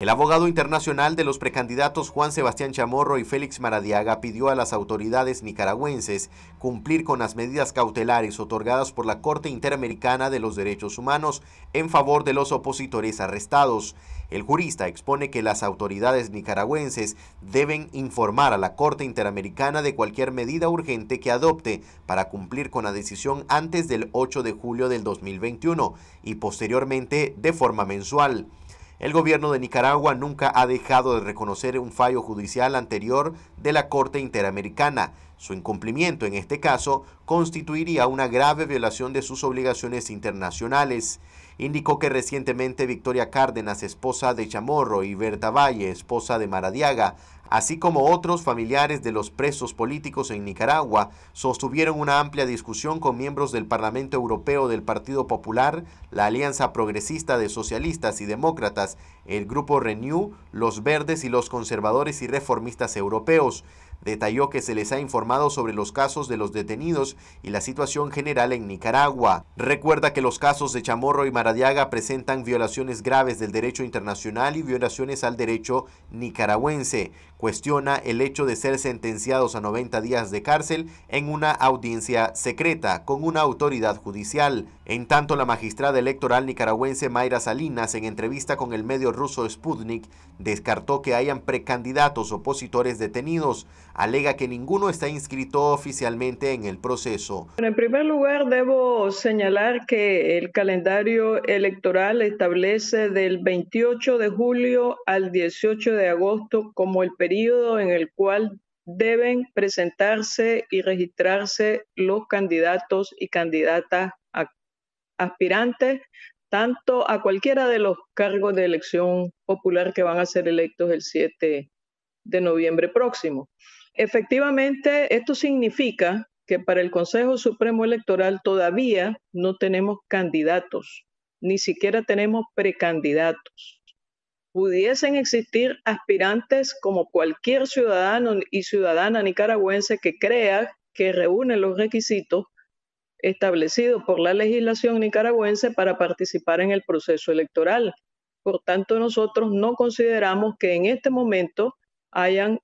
El abogado internacional de los precandidatos Juan Sebastián Chamorro y Félix Maradiaga pidió a las autoridades nicaragüenses cumplir con las medidas cautelares otorgadas por la Corte Interamericana de los Derechos Humanos en favor de los opositores arrestados. El jurista expone que las autoridades nicaragüenses deben informar a la Corte Interamericana de cualquier medida urgente que adopte para cumplir con la decisión antes del 8 de julio del 2021 y posteriormente de forma mensual. El gobierno de Nicaragua nunca ha dejado de reconocer un fallo judicial anterior de la Corte Interamericana. Su incumplimiento en este caso constituiría una grave violación de sus obligaciones internacionales. Indicó que recientemente Victoria Cárdenas, esposa de Chamorro, y Berta Valle, esposa de Maradiaga, así como otros familiares de los presos políticos en Nicaragua, sostuvieron una amplia discusión con miembros del Parlamento Europeo del Partido Popular, la Alianza Progresista de Socialistas y Demócratas, el Grupo Renew, los Verdes y los Conservadores y Reformistas Europeos. Detalló que se les ha informado sobre los casos de los detenidos y la situación general en Nicaragua. Recuerda que los casos de Chamorro y Maradiaga presentan violaciones graves del derecho internacional y violaciones al derecho nicaragüense cuestiona el hecho de ser sentenciados a 90 días de cárcel en una audiencia secreta con una autoridad judicial. En tanto, la magistrada electoral nicaragüense Mayra Salinas, en entrevista con el medio ruso Sputnik, descartó que hayan precandidatos opositores detenidos. Alega que ninguno está inscrito oficialmente en el proceso. En primer lugar, debo señalar que el calendario electoral establece del 28 de julio al 18 de agosto como el periodo en el cual deben presentarse y registrarse los candidatos y candidatas aspirantes, tanto a cualquiera de los cargos de elección popular que van a ser electos el 7 de noviembre próximo. Efectivamente, esto significa que para el Consejo Supremo Electoral todavía no tenemos candidatos, ni siquiera tenemos precandidatos pudiesen existir aspirantes como cualquier ciudadano y ciudadana nicaragüense que crea que reúne los requisitos establecidos por la legislación nicaragüense para participar en el proceso electoral. Por tanto, nosotros no consideramos que en este momento hayan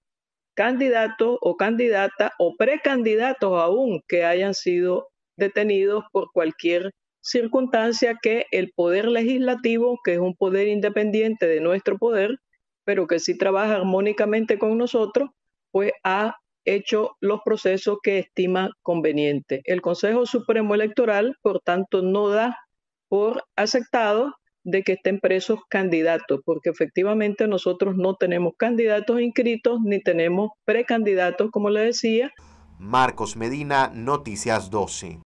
candidatos o candidata o precandidatos aún que hayan sido detenidos por cualquier circunstancia que el poder legislativo, que es un poder independiente de nuestro poder, pero que sí trabaja armónicamente con nosotros, pues ha hecho los procesos que estima conveniente. El Consejo Supremo Electoral, por tanto, no da por aceptado de que estén presos candidatos, porque efectivamente nosotros no tenemos candidatos inscritos ni tenemos precandidatos, como le decía. Marcos Medina, Noticias 12.